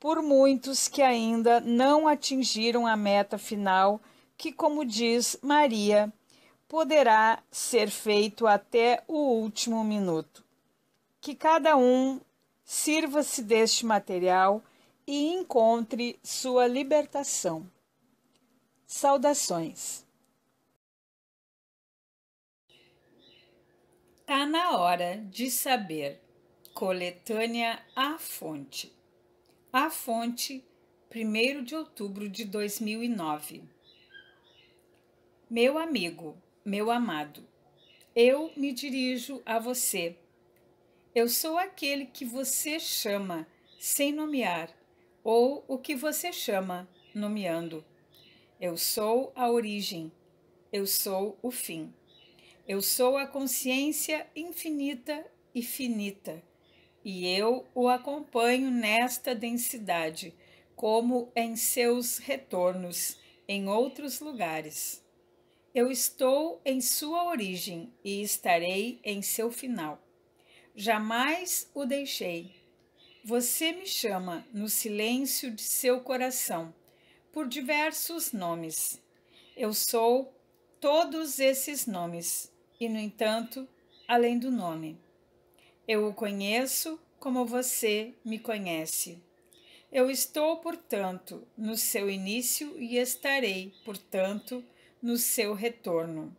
por muitos que ainda não atingiram a meta final, que, como diz Maria, poderá ser feito até o último minuto. Que cada um sirva-se deste material e encontre sua libertação. Saudações. está na hora de saber. Coletânea a fonte. A fonte, 1 de outubro de 2009. Meu amigo, meu amado, eu me dirijo a você. Eu sou aquele que você chama sem nomear, ou o que você chama nomeando. Eu sou a origem, eu sou o fim. Eu sou a consciência infinita e finita e eu o acompanho nesta densidade, como em seus retornos em outros lugares. Eu estou em sua origem e estarei em seu final. Jamais o deixei. Você me chama no silêncio de seu coração, por diversos nomes. Eu sou todos esses nomes, e, no entanto, além do nome. Eu o conheço como você me conhece. Eu estou, portanto, no seu início e estarei, portanto, no seu retorno.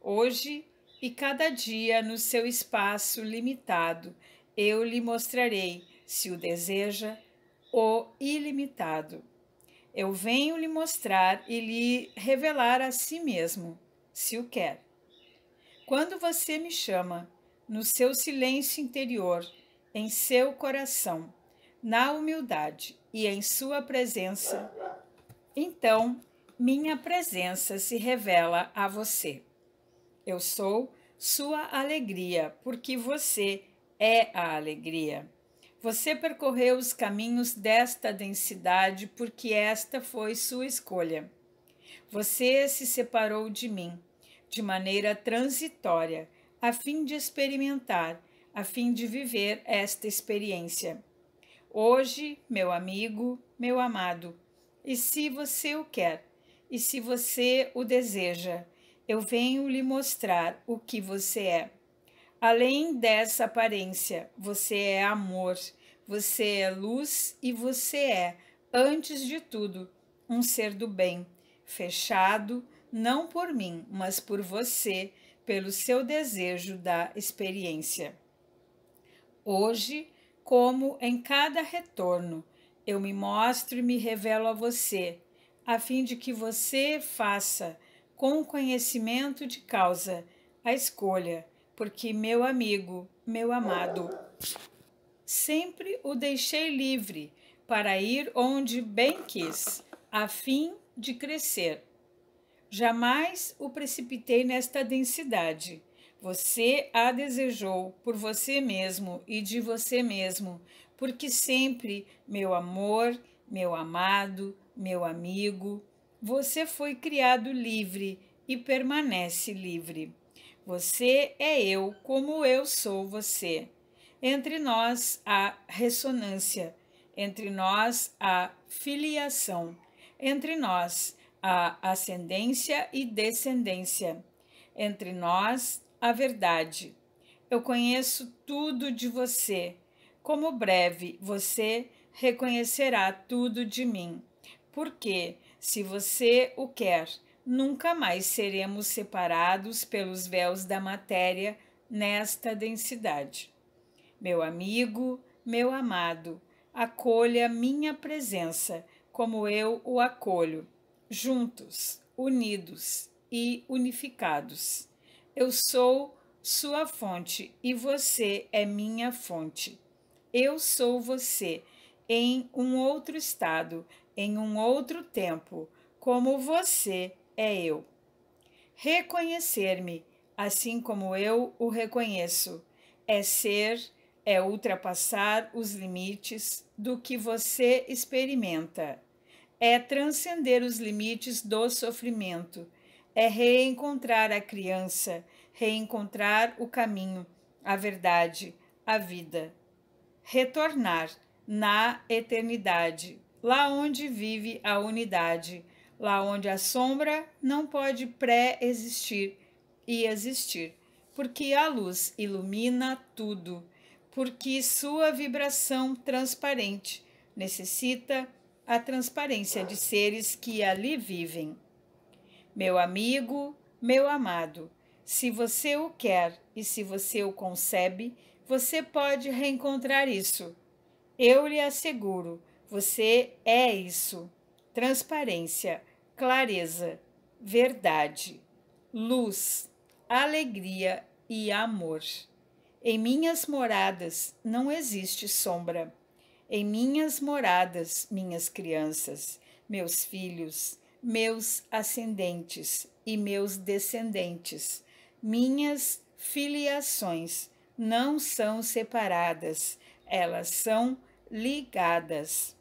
Hoje e cada dia no seu espaço limitado, eu lhe mostrarei, se o deseja, o ilimitado. Eu venho lhe mostrar e lhe revelar a si mesmo, se o quer. Quando você me chama, no seu silêncio interior, em seu coração, na humildade e em sua presença, então minha presença se revela a você. Eu sou sua alegria, porque você é a alegria. Você percorreu os caminhos desta densidade porque esta foi sua escolha. Você se separou de mim de maneira transitória a fim de experimentar, a fim de viver esta experiência. Hoje, meu amigo, meu amado, e se você o quer, e se você o deseja, eu venho lhe mostrar o que você é. Além dessa aparência, você é amor, você é luz e você é, antes de tudo, um ser do bem, fechado não por mim, mas por você, pelo seu desejo da experiência. Hoje, como em cada retorno, eu me mostro e me revelo a você, a fim de que você faça, com conhecimento de causa, a escolha, porque meu amigo, meu amado, sempre o deixei livre para ir onde bem quis, a fim de crescer. Jamais o precipitei nesta densidade. Você a desejou por você mesmo e de você mesmo, porque sempre, meu amor, meu amado, meu amigo, você foi criado livre e permanece livre. Você é eu como eu sou você. Entre nós há ressonância, entre nós há filiação, entre nós a ascendência e descendência. Entre nós, a verdade. Eu conheço tudo de você. Como breve você reconhecerá tudo de mim. Porque, se você o quer, nunca mais seremos separados pelos véus da matéria nesta densidade. Meu amigo, meu amado, acolha minha presença como eu o acolho juntos, unidos e unificados. Eu sou sua fonte e você é minha fonte. Eu sou você em um outro estado, em um outro tempo, como você é eu. Reconhecer-me, assim como eu o reconheço, é ser, é ultrapassar os limites do que você experimenta é transcender os limites do sofrimento, é reencontrar a criança, reencontrar o caminho, a verdade, a vida. Retornar na eternidade, lá onde vive a unidade, lá onde a sombra não pode pré-existir e existir, porque a luz ilumina tudo, porque sua vibração transparente necessita a transparência de seres que ali vivem. Meu amigo, meu amado, se você o quer e se você o concebe, você pode reencontrar isso. Eu lhe asseguro, você é isso. Transparência, clareza, verdade, luz, alegria e amor. Em minhas moradas não existe sombra em minhas moradas, minhas crianças, meus filhos, meus ascendentes e meus descendentes, minhas filiações não são separadas, elas são ligadas.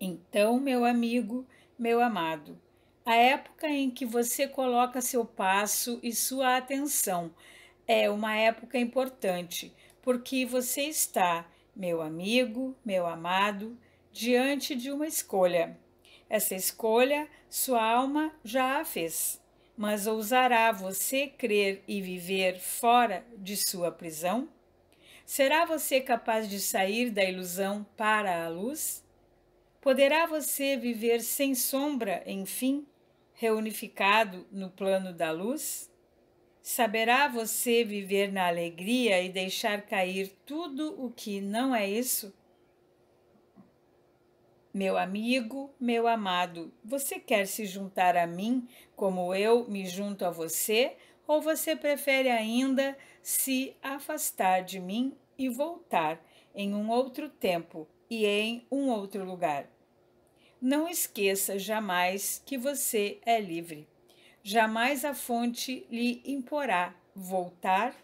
Então, meu amigo, meu amado, a época em que você coloca seu passo e sua atenção é uma época importante, porque você está meu amigo, meu amado, diante de uma escolha. Essa escolha sua alma já a fez, mas ousará você crer e viver fora de sua prisão? Será você capaz de sair da ilusão para a luz? Poderá você viver sem sombra, enfim, reunificado no plano da luz? Saberá você viver na alegria e deixar cair tudo o que não é isso? Meu amigo, meu amado, você quer se juntar a mim como eu me junto a você? Ou você prefere ainda se afastar de mim e voltar em um outro tempo e em um outro lugar? Não esqueça jamais que você é livre. Jamais a fonte lhe imporá voltar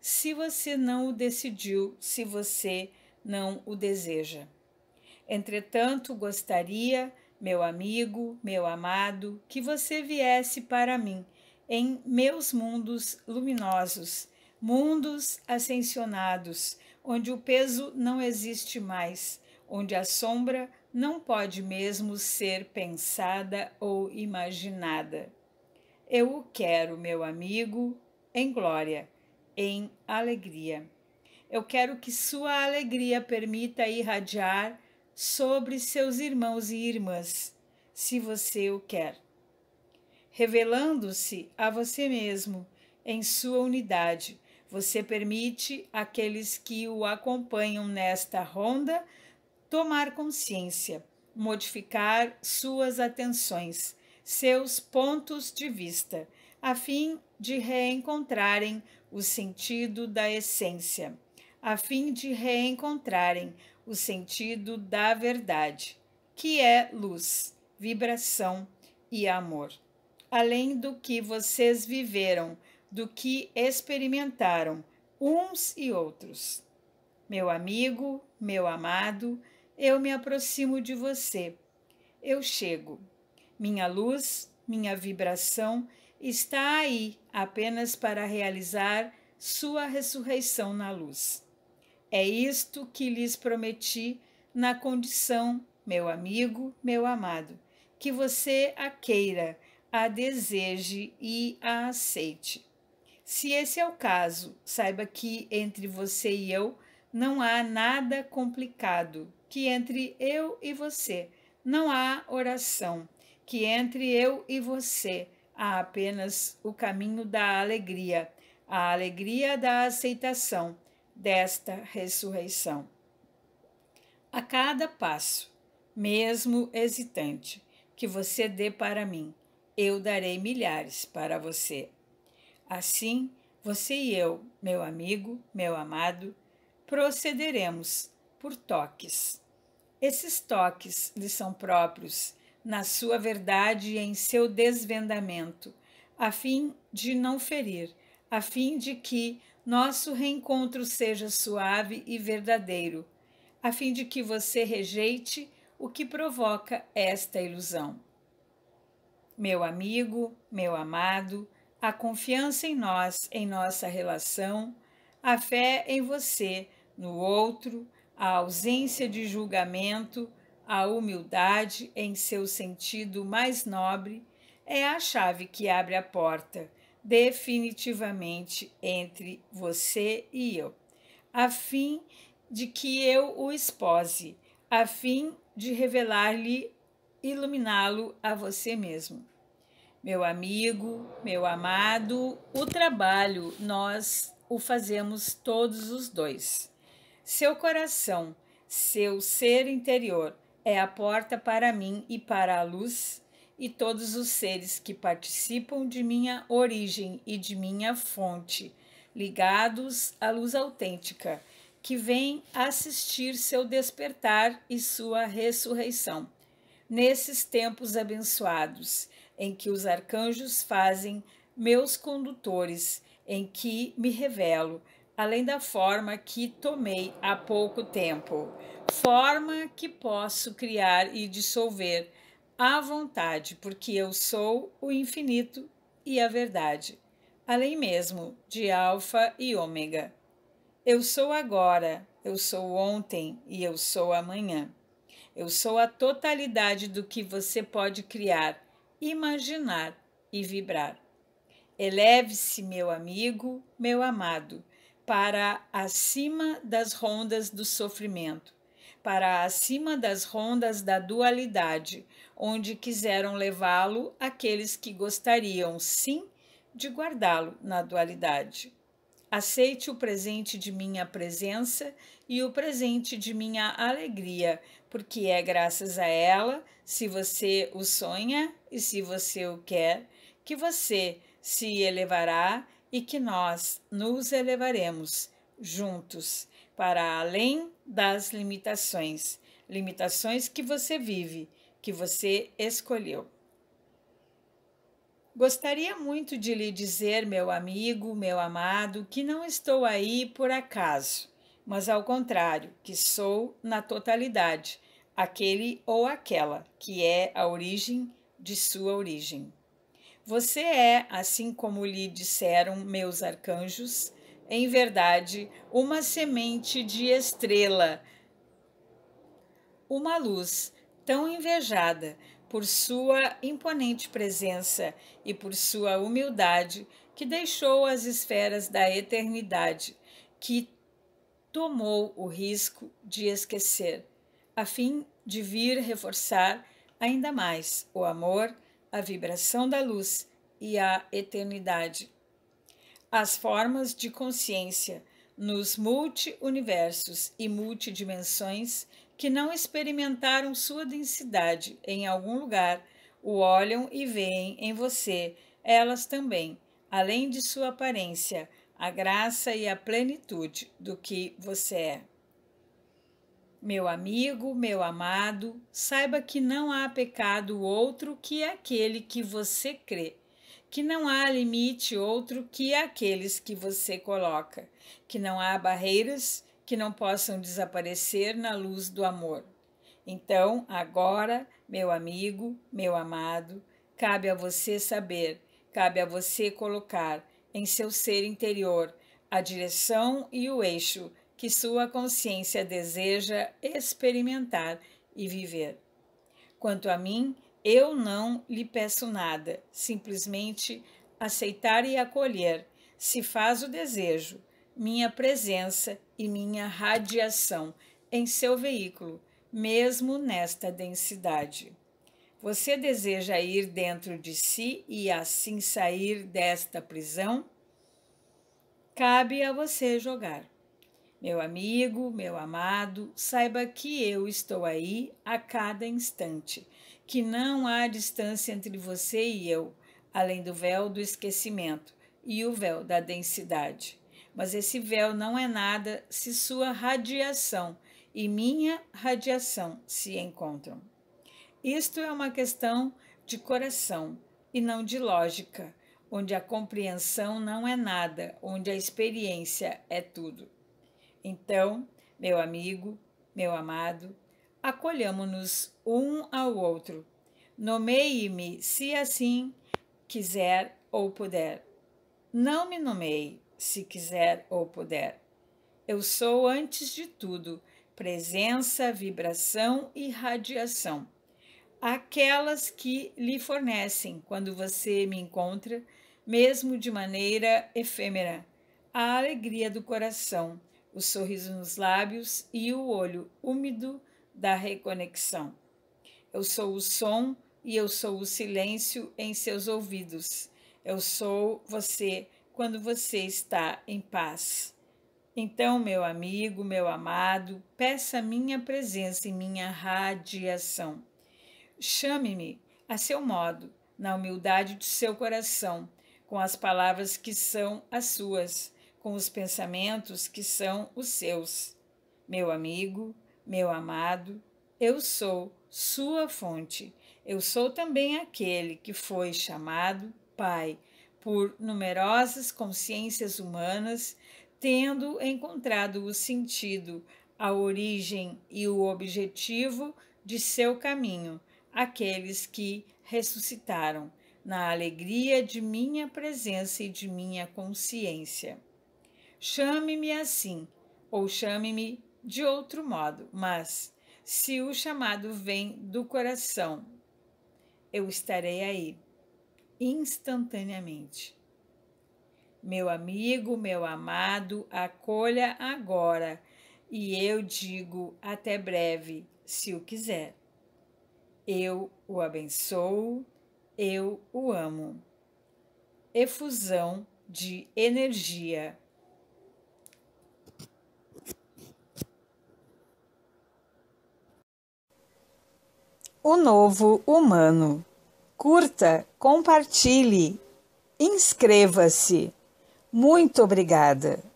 se você não o decidiu, se você não o deseja. Entretanto, gostaria, meu amigo, meu amado, que você viesse para mim em meus mundos luminosos, mundos ascensionados, onde o peso não existe mais, onde a sombra não pode mesmo ser pensada ou imaginada. Eu o quero, meu amigo, em glória, em alegria. Eu quero que sua alegria permita irradiar sobre seus irmãos e irmãs, se você o quer, revelando-se a você mesmo em sua unidade. Você permite àqueles que o acompanham nesta ronda tomar consciência, modificar suas atenções seus pontos de vista, a fim de reencontrarem o sentido da essência, a fim de reencontrarem o sentido da verdade, que é luz, vibração e amor. Além do que vocês viveram, do que experimentaram uns e outros. Meu amigo, meu amado, eu me aproximo de você. Eu chego. Minha luz, minha vibração está aí apenas para realizar sua ressurreição na luz. É isto que lhes prometi na condição, meu amigo, meu amado, que você a queira, a deseje e a aceite. Se esse é o caso, saiba que entre você e eu não há nada complicado, que entre eu e você não há oração, que entre eu e você há apenas o caminho da alegria, a alegria da aceitação desta ressurreição. A cada passo, mesmo hesitante, que você dê para mim, eu darei milhares para você. Assim, você e eu, meu amigo, meu amado, procederemos por toques. Esses toques lhe são próprios na sua verdade e em seu desvendamento, a fim de não ferir, a fim de que nosso reencontro seja suave e verdadeiro, a fim de que você rejeite o que provoca esta ilusão. Meu amigo, meu amado, a confiança em nós, em nossa relação, a fé em você, no outro, a ausência de julgamento, a humildade, em seu sentido mais nobre, é a chave que abre a porta definitivamente entre você e eu, a fim de que eu o expose, a fim de revelar-lhe, iluminá-lo a você mesmo. Meu amigo, meu amado, o trabalho nós o fazemos todos os dois. Seu coração, seu ser interior, é a porta para mim e para a luz, e todos os seres que participam de minha origem e de minha fonte, ligados à luz autêntica, que vem assistir seu despertar e sua ressurreição. Nesses tempos abençoados, em que os arcanjos fazem meus condutores, em que me revelo, além da forma que tomei há pouco tempo forma que posso criar e dissolver à vontade, porque eu sou o infinito e a verdade, além mesmo de Alfa e Ômega. Eu sou agora, eu sou ontem e eu sou amanhã. Eu sou a totalidade do que você pode criar, imaginar e vibrar. Eleve-se, meu amigo, meu amado, para acima das rondas do sofrimento para acima das rondas da dualidade, onde quiseram levá-lo aqueles que gostariam, sim, de guardá-lo na dualidade. Aceite o presente de minha presença e o presente de minha alegria, porque é graças a ela, se você o sonha e se você o quer, que você se elevará e que nós nos elevaremos juntos para além das limitações, limitações que você vive, que você escolheu. Gostaria muito de lhe dizer, meu amigo, meu amado, que não estou aí por acaso, mas ao contrário, que sou na totalidade, aquele ou aquela que é a origem de sua origem. Você é, assim como lhe disseram meus arcanjos, em verdade, uma semente de estrela, uma luz tão invejada por sua imponente presença e por sua humildade que deixou as esferas da eternidade, que tomou o risco de esquecer, a fim de vir reforçar ainda mais o amor, a vibração da luz e a eternidade as formas de consciência nos multiuniversos e multidimensões que não experimentaram sua densidade em algum lugar o olham e veem em você, elas também, além de sua aparência, a graça e a plenitude do que você é. Meu amigo, meu amado, saiba que não há pecado outro que aquele que você crê que não há limite outro que aqueles que você coloca, que não há barreiras que não possam desaparecer na luz do amor. Então, agora, meu amigo, meu amado, cabe a você saber, cabe a você colocar em seu ser interior a direção e o eixo que sua consciência deseja experimentar e viver. Quanto a mim, eu não lhe peço nada, simplesmente aceitar e acolher, se faz o desejo, minha presença e minha radiação em seu veículo, mesmo nesta densidade. Você deseja ir dentro de si e assim sair desta prisão? Cabe a você jogar. Meu amigo, meu amado, saiba que eu estou aí a cada instante que não há distância entre você e eu, além do véu do esquecimento e o véu da densidade. Mas esse véu não é nada se sua radiação e minha radiação se encontram. Isto é uma questão de coração e não de lógica, onde a compreensão não é nada, onde a experiência é tudo. Então, meu amigo, meu amado, acolhamos-nos um ao outro. Nomeie-me, se assim quiser ou puder. Não me nomeie, se quiser ou puder. Eu sou, antes de tudo, presença, vibração e radiação. Aquelas que lhe fornecem quando você me encontra, mesmo de maneira efêmera, a alegria do coração, o sorriso nos lábios e o olho úmido da reconexão. Eu sou o som e eu sou o silêncio em seus ouvidos. Eu sou você quando você está em paz. Então, meu amigo, meu amado, peça minha presença e minha radiação. Chame-me a seu modo, na humildade de seu coração, com as palavras que são as suas, com os pensamentos que são os seus. Meu amigo, meu amado, eu sou sua fonte. Eu sou também aquele que foi chamado Pai por numerosas consciências humanas, tendo encontrado o sentido, a origem e o objetivo de seu caminho, aqueles que ressuscitaram, na alegria de minha presença e de minha consciência. Chame-me assim, ou chame-me de outro modo, mas se o chamado vem do coração, eu estarei aí, instantaneamente. Meu amigo, meu amado, acolha agora, e eu digo até breve, se o quiser. Eu o abençoo, eu o amo. Efusão de energia. O Novo Humano. Curta, compartilhe, inscreva-se. Muito obrigada.